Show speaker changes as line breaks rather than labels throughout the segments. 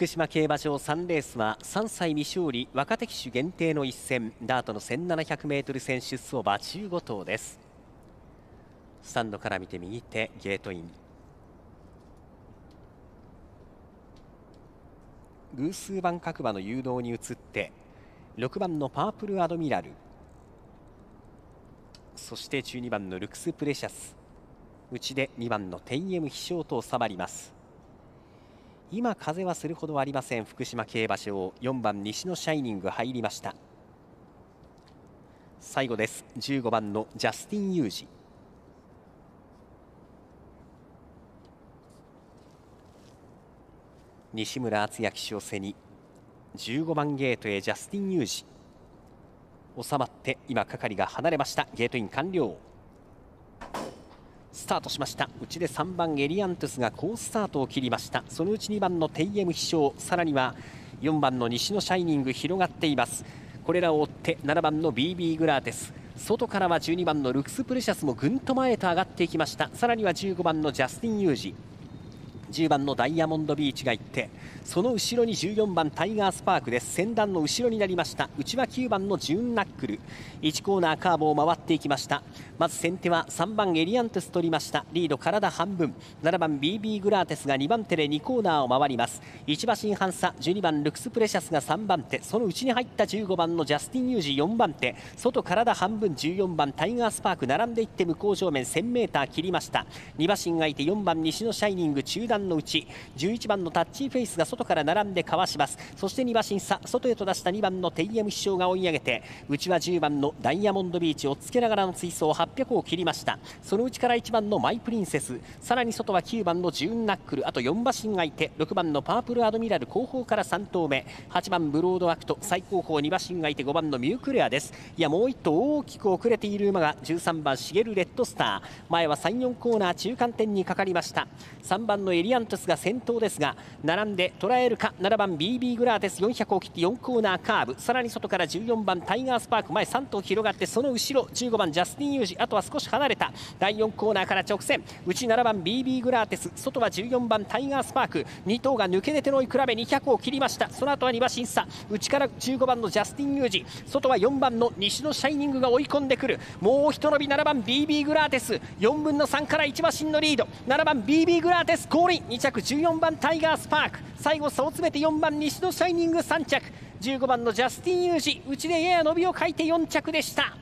福島競馬場3レースは3歳未勝利若手騎手限定の一戦ダートの 1700m 戦出走馬15頭ですスタンドから見て右手ゲートイン偶数番各馬の誘導に移って6番のパープルアドミラルそして12番のルクス・プレシャス内で2番のテンエム飛翔と収まります今風はするほどありません福島競馬場4番西のシャイニング入りました最後です15番のジャスティン・ユージ西村敦也騎手を背に15番ゲートへジャスティン・ユージ収まって今係が離れましたゲートイン完了スタートしましたちで3番エリアントゥスが好スタートを切りましたそのうち2番のテイエム飛翔さらには4番の西のシャイニング広がっていますこれらを追って7番の BB グラーテス外からは12番のルクス・プレシャスもぐんと前へと上がっていきましたさらには15番のジャスティン・ユージ10番のダイヤモンドビーチが行ってその後ろに14番タイガースパークです先団の後ろになりました内は9番のジューンナックル1コーナーカーブを回っていきましたまず先手は3番エリアンテス取りましたリード体半分7番 BB グラーテスが2番手で2コーナーを回ります1馬身半差12番ルクスプレシャスが3番手その内に入った15番のジャスティン・ユージ4番手外体半分14番タイガースパーク並んでいって向こう正面 1000m 切りました2馬身がいて4番西のシャイニング中段番のうち11番のタッチフェイスが外から並んでかわしますそして2馬身差外へと出した2番のテイエム師匠が追い上げてうちは10番のダイヤモンドビーチをつけながらの追走800を切りましたそのうちから1番のマイプリンセスさらに外は9番のジューンナックルあと4馬身いて6番のパープルアドミラル後方から3投目8番ブロードアクト最後方2馬身いて5番のミュークレアですいやもう1頭大きく遅れている馬が13番シゲルレッドスター前は34コーナー中間点にかかりました3番のエリアントスが先頭ですが並んで捉えるか7番 BB グラーテス400を切って4コーナーカーブさらに外から14番タイガースパーク前3頭広がってその後ろ15番ジャスティン・ユージあとは少し離れた第4コーナーから直線内7番 BB グラーテス外は14番タイガースパーク2頭が抜け出ての追い比べ200を切りましたその後は2馬審査内から15番のジャスティン・ユージ外は4番の西のシャイニングが追い込んでくるもうひと伸び7番 BB グラーテス4分の3から1馬身のリード7番 BB グラーテス降臨2着14番タイガースパーク最後差を詰めて4番西のシャイニング3着15番のジャスティン・ユージうちでやや伸びをかいて4着でした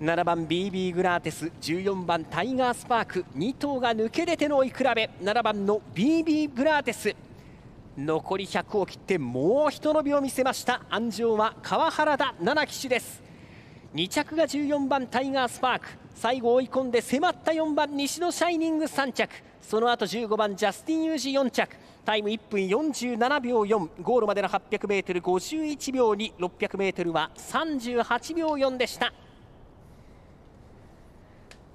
7番 BB グラーテス14番タイガースパーク2頭が抜け出ての追い比べ7番の BB グラーテス残り100を切ってもうひと伸びを見せました安城は川原田七騎手です2着が14番タイガースパーク最後追い込んで迫った4番西のシャイニング3着その後15番ジャスティン・ユージ4着タイム1分47秒4ゴールまでの 800m51 秒2 600m は38秒4でした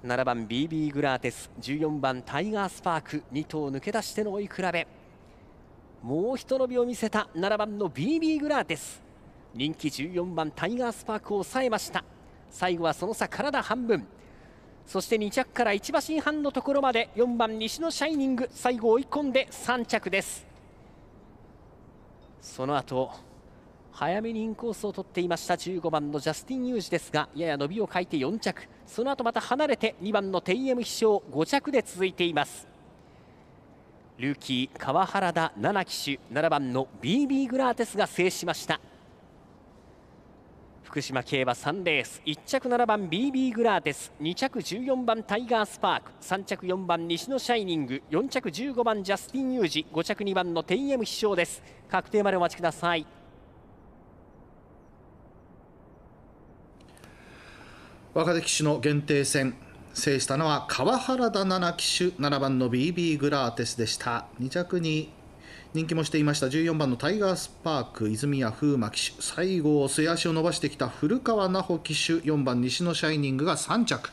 7番 BB グラーテス14番タイガースパーク2頭抜け出しての追い比べもうひと伸びを見せた7番の BB グラーテス人気14番タイガースパークを抑えました最後はその差体半分そして2着から1馬身半のところまで4番西のシャイニング最後追い込んで3着ですその後早めにインコースを取っていました15番のジャスティン・ユージですがやや伸びを欠いて4着その後また離れて2番のテイエム飛翔5着で続いていますルーキー川原田七騎手7番の BB グラーテスが制しました福島競馬3レース1着7番 BB グラーテス2着14番タイガースパーク3着4番西野シャイニング4着15番ジャスティン・ユージ5着2番のテイエム必勝です確定までお待ちください
若手騎手の限定戦制したのは川原田七騎手7番の BB グラーテスでした2着に人気もしていました14番のタイガースパーク泉谷風磨騎手最後末足を伸ばしてきた古川奈穂騎手4番西野シャイニングが3着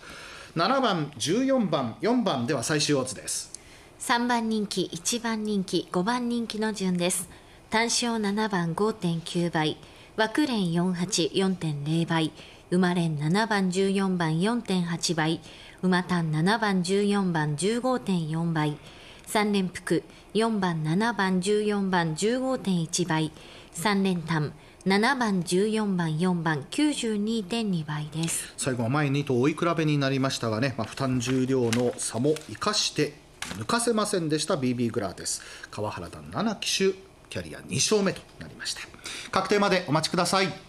7番14番4番では最終オーツです3番人気1番人気5番人気の順です単勝7番5.9倍枠連484.0倍馬連7番14番4.8倍馬単7番14番15.4倍3連複4番7番14番15.1倍3連単7番、14番、4番、92.2倍です。最後は前にと追い比べになりましたがね、まあ、負担重量の差も生かして抜かせませんでした BB グラーです。川原田7騎手、キャリア2勝目となりました。確定までお待ちください。